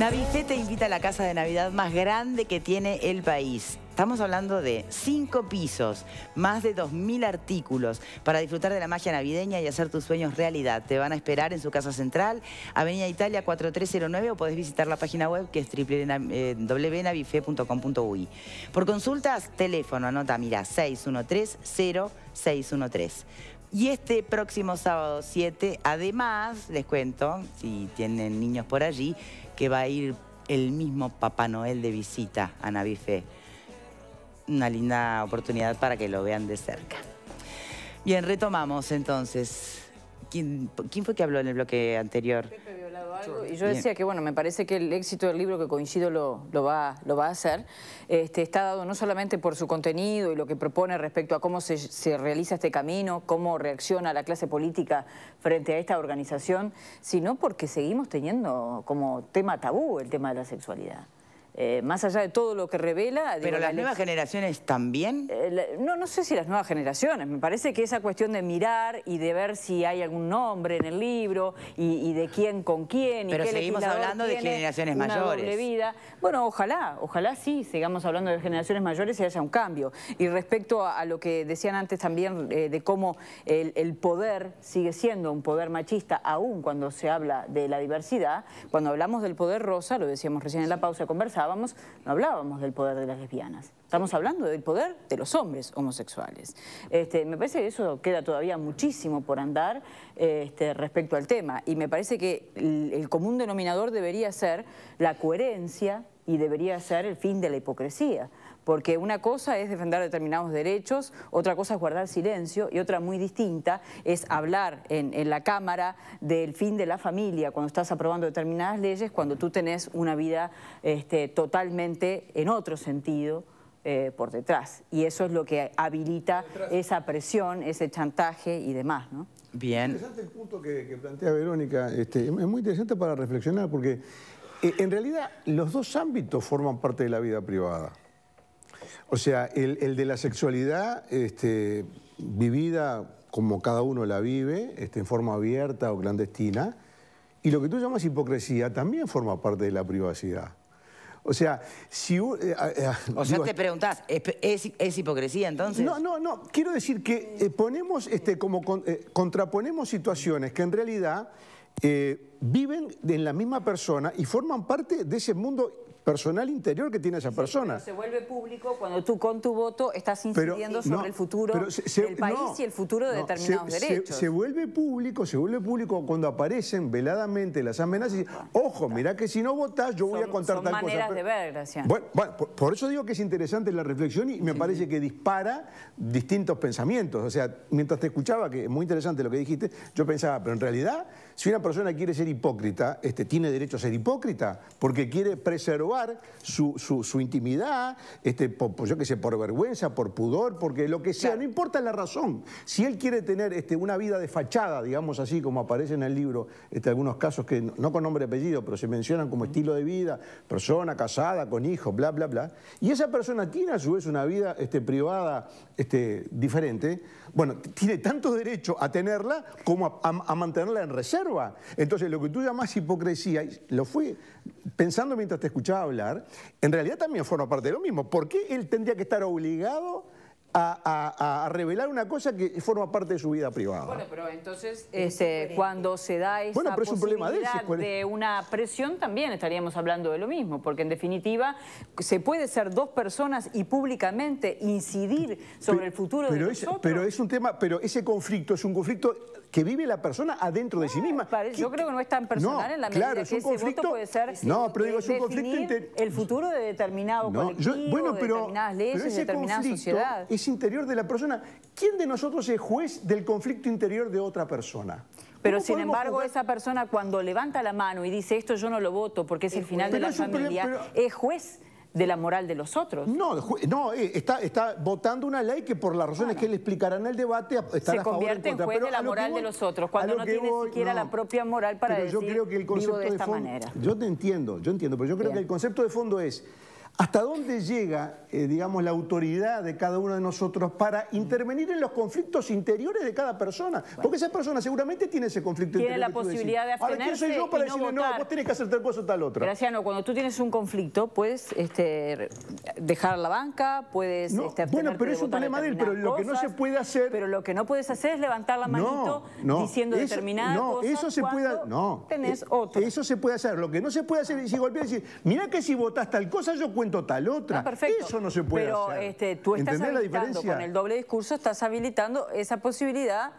Navife te invita a la casa de Navidad más grande que tiene el país. Estamos hablando de cinco pisos, más de 2.000 artículos para disfrutar de la magia navideña y hacer tus sueños realidad. Te van a esperar en su casa central, Avenida Italia 4309 o podés visitar la página web que es eh, www.navife.com.uy. Por consultas, teléfono, anota, mira, 613 0613 y este próximo sábado 7, además, les cuento, si tienen niños por allí, que va a ir el mismo Papá Noel de visita a Navife. Una linda oportunidad para que lo vean de cerca. Bien, retomamos entonces. ¿Quién, fue que habló en el bloque anterior? y yo decía que, bueno, me parece que el éxito del libro, que coincido lo, va, a hacer, este, está dado no solamente por su contenido y lo que propone respecto a cómo se realiza este camino, cómo reacciona la clase política frente a esta organización, sino porque seguimos teniendo como tema tabú el tema de la sexualidad. Eh, más allá de todo lo que revela... ¿Pero las nuevas generaciones también? Eh, no, no sé si las nuevas generaciones. Me parece que esa cuestión de mirar y de ver si hay algún nombre en el libro y, de quién con quién... Pero seguimos hablando de generaciones mayores. vida. Bueno, ojalá, ojalá sí sigamos hablando de generaciones mayores y haya un cambio. Y respecto a, lo que decían antes también eh, de cómo el, poder sigue siendo un poder machista, aún cuando se habla de la diversidad, cuando hablamos del poder rosa, lo decíamos recién en la pausa, conversaba, no hablábamos del poder de las lesbianas. Estamos hablando del poder de los hombres homosexuales. Este, me parece que eso queda todavía muchísimo por andar este, respecto al tema. Y me parece que el común denominador debería ser la coherencia y debería ser el fin de la hipocresía. Porque una cosa es defender determinados derechos, otra cosa es guardar silencio y otra muy distinta es hablar en, la Cámara del fin de la familia cuando estás aprobando determinadas leyes, cuando tú tenés una vida este, totalmente en otro sentido. Eh, por detrás. Y eso es lo que habilita esa presión, ese chantaje y demás, ¿no? Bien. Es interesante el punto que, plantea Verónica. Este, es muy interesante para reflexionar porque eh, en realidad, los dos ámbitos forman parte de la vida privada. O sea, el, de la sexualidad este, vivida como cada uno la vive, este, en forma abierta o clandestina, y lo que tú llamas hipocresía también forma parte de la privacidad. O sea, si... Eh, ah, eh, ah, o sea, te preguntás, ¿es, hipocresía entonces? No, no, no. Quiero decir que ponemos, este, como contraponemos situaciones que en realidad eh, viven en la misma persona y forman parte de ese mundo personal interior que tiene esa persona. se vuelve público cuando tú con tu voto estás incidiendo sobre el futuro del país y el futuro de determinados derechos. Se, vuelve público, se vuelve público cuando aparecen veladamente las amenazas y ojo, mira que si no votás yo voy a contar tal cosa. Bueno, por, eso digo que es interesante la reflexión y me parece que dispara distintos pensamientos. O sea, mientras te escuchaba, que es muy interesante lo que dijiste, yo pensaba, pero en realidad, si una persona quiere ser hipócrita, este, tiene derecho a ser hipócrita porque quiere preservar su, intimidad, este, por, yo que sé, por vergüenza, por pudor, porque lo que sea, no importa la razón. Si él quiere tener este, una vida de fachada, digamos así, como aparece en el libro, este, algunos casos que no, con nombre y apellido, pero se mencionan como estilo de vida, persona casada, con hijos, bla, bla, bla, y esa persona tiene a su vez una vida este, privada este, diferente, bueno, tiene tanto derecho a tenerla como a, a mantenerla en reserva. Entonces, lo que tú llamas hipocresía, lo fui pensando mientras te escuchaba, hablar, en realidad también forma parte de lo mismo. ¿Por qué él tendría que estar obligado a, revelar una cosa que forma parte de su vida privada. Bueno, pero entonces este, cuando se da esa bueno, posibilidad de, una presión también estaríamos hablando de lo mismo, porque en definitiva se puede ser dos personas y públicamente incidir sobre el futuro de es, nosotros. Pero es un tema, pero ese conflicto es un conflicto que vive la persona adentro de sí misma. yo creo que no es tan personal en la medida que ese conflicto, puede ser no, pero digo, es un conflicto el futuro de determinado bueno, pero, determinadas leyes, sociedad interior de la persona. ¿Quién de nosotros es juez del conflicto interior de otra persona? Pero sin embargo, esa persona cuando levanta la mano y dice esto yo no lo voto porque es el final de la familia, es juez de la moral de los otros. No, no eh, está, votando una ley que por las razones que él explicará en el debate Se convierte en juez de la moral de los otros, cuando no tiene siquiera la propia moral para pero yo creo de esta manera. Yo te entiendo, yo entiendo, pero yo creo que el concepto de fondo es ¿Hasta dónde llega, eh, digamos, la autoridad de cada uno de nosotros para intervenir en los conflictos interiores de cada persona? Porque esa persona seguramente tiene ese conflicto interno. interior. Tiene la posibilidad de Ahora, ¿quién soy yo para decirle, no, vos tenés que hacer tal cosa o tal otra? Graciano, cuando tú tienes un conflicto, puedes este, dejar la banca, puedes no, este, Bueno, pero es un problema de él, pero lo que no se puede hacer... Pero lo que no puedes hacer es levantar la manito no, diciendo eso, determinada no, cosa eso se puede, no, tenés eh, otro. Eso se puede hacer. Lo que no se puede hacer es si golpear y decir, mira que si votás tal cosa yo cuento tal otra. Ah, Eso no se puede hacer. Pero este, tú estás habilitando, la diferencia? con el doble discurso estás habilitando esa posibilidad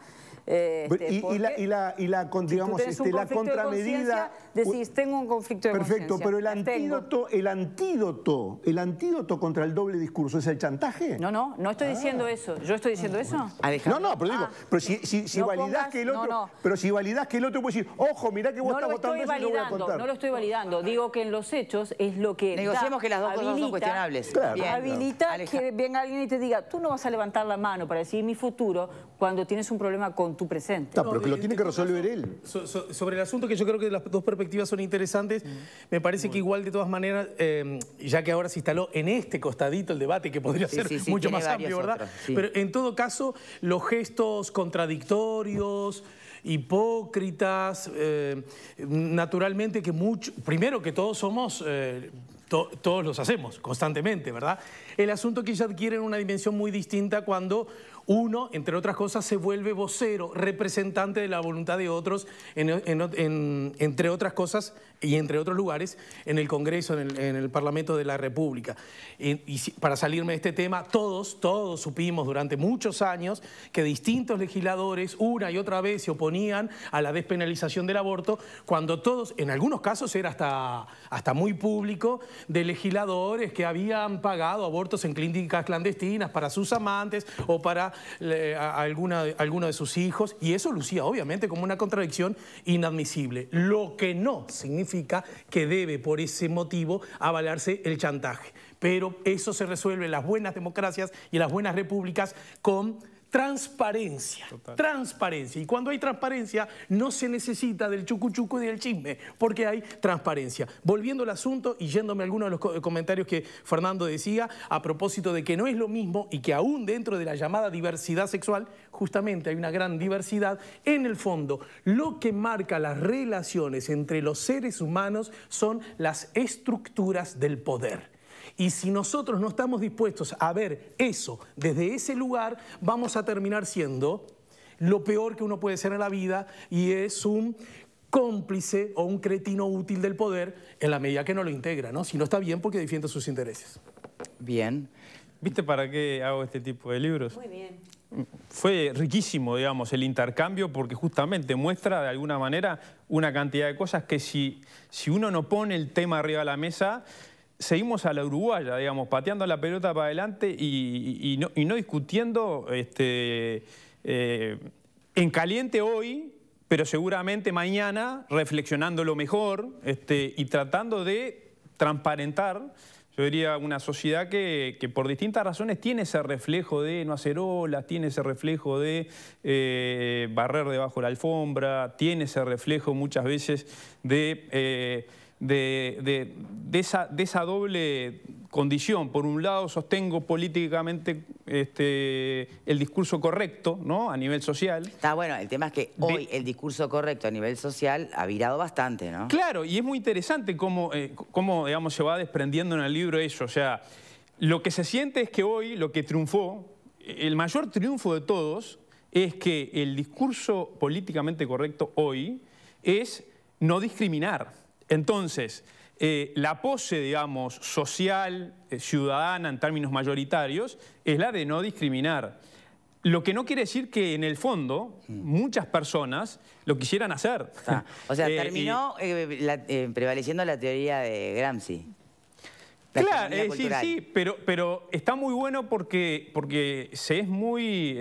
este, y, la, la este, contramedida... decís, tengo un conflicto de Perfecto, pero el antídoto, el antídoto, el antídoto contra el doble discurso es el chantaje. No, no, no estoy ah. diciendo eso. ¿Yo estoy diciendo eso? No, no, pero digo, ah. pero si, si, si validás que el otro... Pero si validás que el otro puede decir, ojo, mirá que vos estás votando eso y lo voy a No lo estoy validando, ah. digo que en los hechos es lo que... negociamos que las dos cosas son cuestionables. Claro, habilita que venga alguien y te diga, tú no vas a levantar la mano para decir mi futuro cuando tienes un problema con con tu presente. pero que lo tiene que resolver él. sobre el asunto que yo creo que las dos perspectivas son interesantes, me parece que igual de todas maneras, eh, ya que ahora se instaló en este costadito el debate, que podría ser mucho más amplio, ¿verdad? pero en todo caso, los gestos contradictorios... hipócritas, eh, naturalmente que mucho, primero que todos somos eh, todos los hacemos constantemente, ¿verdad? El asunto que ya adquieren una dimensión muy distinta cuando uno, entre otras cosas, se vuelve vocero, representante de la voluntad de otros, entre otras cosas y entre otros lugares, en el Congreso, en el, Parlamento de la República. Y, para salirme de este tema, todos, todos supimos durante muchos años que distintos legisladores una y otra vez se oponían a la despenalización del aborto, cuando todos, en algunos casos era hasta, hasta muy público, de legisladores que habían pagado abortos en clínicas clandestinas para sus amantes o para alguna, a alguno de sus hijos, y eso lucía obviamente como una contradicción inadmisible, lo que no significa que debe por ese motivo avalarse el chantaje. Pero eso se resuelve en las buenas democracias y en las buenas repúblicas con Transparencia, transparencia. Y cuando hay transparencia, no se necesita del chucuchuco y del chisme, porque hay transparencia. Volviendo al asunto y yéndome a algunos de los comentarios que Fernando decía a propósito de que no es lo mismo y que aún dentro de la llamada diversidad sexual, justamente hay una gran diversidad, en el fondo lo que marca las relaciones entre los seres humanos son las estructuras del poder y si nosotros no estamos dispuestos a ver eso desde ese lugar, vamos a terminar siendo lo peor que uno puede ser en la vida y es un cómplice o un cretino útil del poder en la medida que no lo integra, ¿no? Si no está bien porque defiende sus intereses. Bien. ¿Viste para qué hago este tipo de libros? Muy bien. Fue riquísimo, digamos, el intercambio porque justamente muestra de alguna manera una cantidad de cosas que si, si uno no pone el tema arriba de la mesa, seguimos a la uruguaya, digamos, pateando la pelota para adelante y, no, discutiendo este, eh, en caliente hoy, pero seguramente mañana reflexionando lo mejor este, y tratando de transparentar yo diría una sociedad que, por distintas razones tiene ese reflejo de no hacer olas, tiene ese reflejo de eh, barrer debajo la alfombra, tiene ese reflejo muchas veces de eh, de, esa, doble condición. Por un lado, sostengo políticamente este, el discurso correcto ¿no? a nivel social. Está bueno, el tema es que hoy el discurso correcto a nivel social ha virado bastante, ¿no? Claro, y es muy interesante eh, cómo, digamos, se va desprendiendo en el libro eso. O sea, lo que se siente es que hoy lo que triunfó, el mayor triunfo de todos, es que el discurso políticamente correcto hoy es no discriminar. Entonces, eh, la pose, digamos, social, eh, ciudadana en términos mayoritarios, es la de no discriminar. Lo que no quiere decir que en el fondo mm. muchas personas lo quisieran hacer. o sea, eh, terminó prevaleciendo la teoría de Gramsci. Claro, es sí, pero, pero está muy bueno porque, porque se, es muy,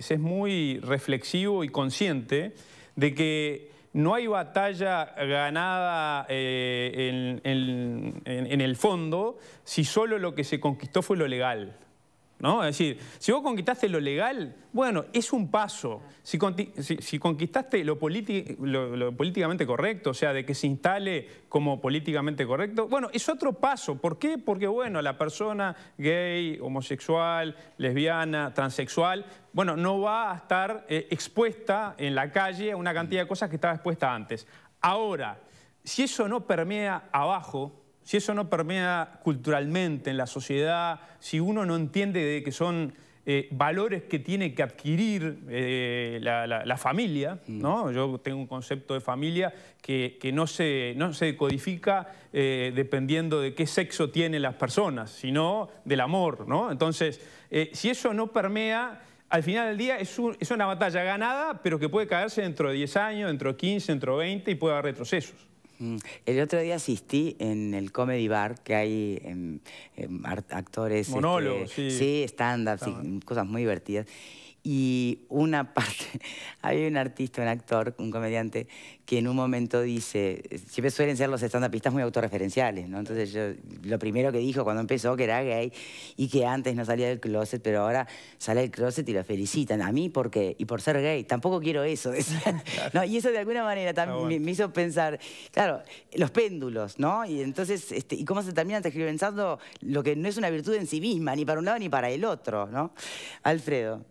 se es muy reflexivo y consciente de que no hay batalla ganada eh, en el fondo si solo lo que se conquistó fue lo legal. Es decir, si vos conquistaste lo legal, bueno, es un paso. Si, conquistaste lo, políticamente correcto, o sea, de que se instale como políticamente correcto, bueno, es otro paso. ¿Por qué? Porque, bueno, la persona gay, homosexual, lesbiana, transexual, bueno, no va a estar eh, expuesta en la calle a una cantidad de cosas que estaba expuesta antes. Ahora, si eso no permea abajo, si eso no permea culturalmente en la sociedad, si uno no entiende de que son eh, valores que tiene que adquirir eh, la, familia, mm. ¿no? Yo tengo un concepto de familia que, no, se, no se codifica eh, dependiendo de qué sexo tienen las personas, sino del amor, ¿no? Entonces, si eso no permea al final del día es, es, una batalla ganada, pero que puede caerse dentro de 10 años, dentro de 15, dentro de 20 y puede haber retrocesos. Mm. El otro día asistí en el Comedy Bar, que hay actores... Este, Monólogos, sí. Sí, stand cosas muy divertidas. Y una parte, hay un artista, un actor, un comediante, que en un momento dice, siempre suelen ser los estandapistas muy autorreferenciales, ¿no? Entonces yo, lo primero que dijo cuando empezó que era gay y que antes no salía del closet, pero ahora sale del closet y lo felicitan. A mí, porque Y por ser gay. Tampoco quiero eso. ¿no? Y eso de alguna manera también me, hizo pensar, claro, los péndulos, ¿no? Y entonces, este, y cómo se termina pensando lo que no es una virtud en sí misma, ni para un lado ni para el otro, ¿no? Alfredo.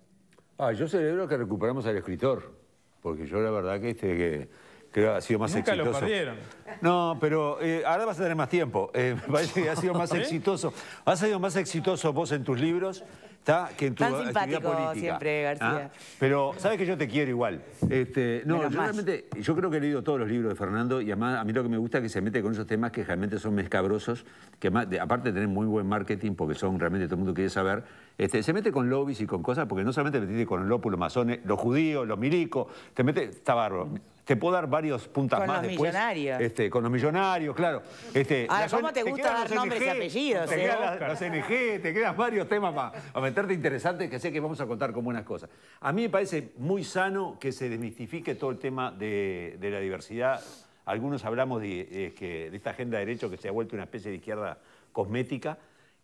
Ah, yo celebro que recuperamos al escritor, porque yo la verdad que, este, que creo ha sido más exitoso. lo No, pero eh, ahora vas a tener más tiempo. Eh, que ha sido más exitoso. Has sido más exitoso vos en tus libros está que en tu Tan simpático siempre, ¿ah? García. Pero sabes que yo te quiero igual. Este, no, yo realmente, creo que he leído todos los libros de Fernando y además a mí lo que me gusta es que se mete con esos temas que realmente son mezcabrosos, que aparte de tener muy buen marketing, porque son realmente todo el mundo quiere saber, este, se mete con lobbies y con cosas, porque no solamente metiste con el ópulo masones, los judíos, los milicos, te mete, está bárbaro. Te puedo dar varios puntas con más los Millonarios. Este, con los millonarios, claro. Este, ¿cómo te, gusta dar nombres y apellidos? Eh? Te quedan varios temas para, meterte interesantes que sé que vamos a contar con buenas cosas. A mí me parece muy sano que se desmistifique todo el tema de, la diversidad. Algunos hablamos de, esta agenda de derechos que se ha vuelto una especie de izquierda cosmética.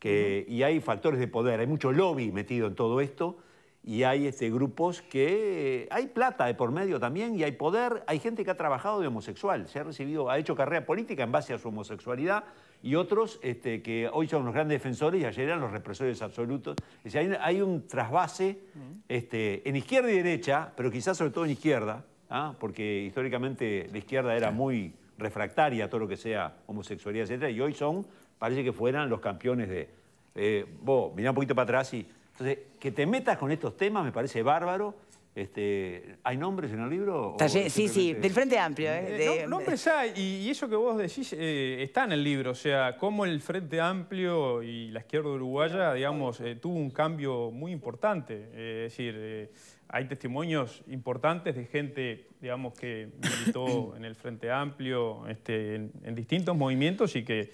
Y hay factores de poder, hay mucho lobby metido en todo esto y hay este, grupos que eh, hay plata de por medio también y hay poder, hay gente que ha trabajado de homosexual, se ha recibido, ha hecho carrera política en base a su homosexualidad y otros este, que hoy son los grandes defensores y ayer eran los represores absolutos. Es decir, hay, un trasvase mm. este, en izquierda y derecha, pero quizás sobre todo en izquierda, ¿ah? porque históricamente la izquierda era muy refractaria a todo lo que sea homosexualidad, etc. Y hoy son, parece que fueran los campeones de... Eh, vos mirá un poquito para atrás y entonces, que te metas con estos temas me parece bárbaro. Este, ¿Hay nombres en el libro? sí, sí, del Frente Amplio. Eh, eh, no, nombres hay, y, eso que vos decís eh, está en el libro, o sea, cómo el Frente Amplio y la izquierda uruguaya, digamos, tuvo un cambio muy importante. es decir, hay testimonios importantes de gente, digamos, que militó en el Frente Amplio, este, en, distintos movimientos y que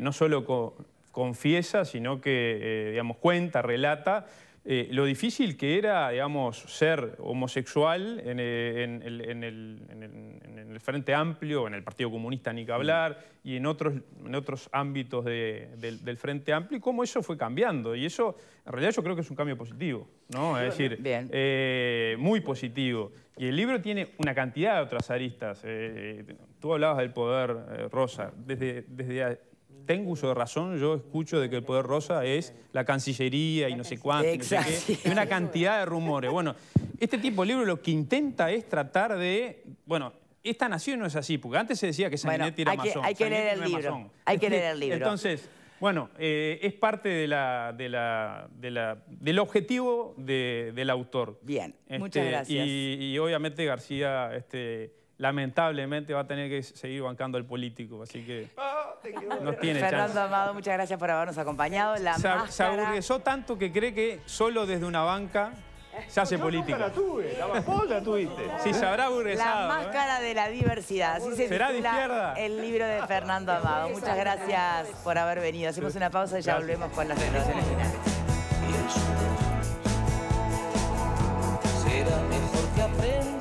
no solo... Con, confiesa, sino que, eh, digamos, cuenta, relata eh, lo difícil que era, digamos, ser homosexual eh, en, el, Frente Amplio, en el Partido Comunista ni que mm. hablar, y en otros, en otros ámbitos del, Frente Amplio, y cómo eso fue cambiando. Y eso, en realidad, yo creo que es un cambio positivo, ¿no? Es decir, muy positivo. Y el libro tiene una cantidad de otras aristas. tú hablabas del poder, Rosa, desde, desde tengo uso de razón, yo escucho de que el poder rosa es la Cancillería y no sé cuánto, y no sé qué, una cantidad de rumores. Bueno, este tipo de libro lo que intenta es tratar de, bueno, esta nación no es así, porque antes se decía que Sanguinetti era masón. Hay que leer el libro, hay que leer el libro. Entonces, bueno, eh, es parte de la, del objetivo del autor. Bien, este, muchas gracias. Y, obviamente García... Este, lamentablemente va a tener que seguir bancando al político, así que ah, no tiene Fernando Amado, muchas gracias por habernos acompañado. se, tanto que cree que solo desde una banca se hace política. la tuve, la, la tuviste. Sí, se habrá La ¿eh? máscara de la diversidad. ¿Será de izquierda? El libro de Fernando Amado. Muchas gracias por haber venido. Hacemos una pausa y ya volvemos con las relaciones finales.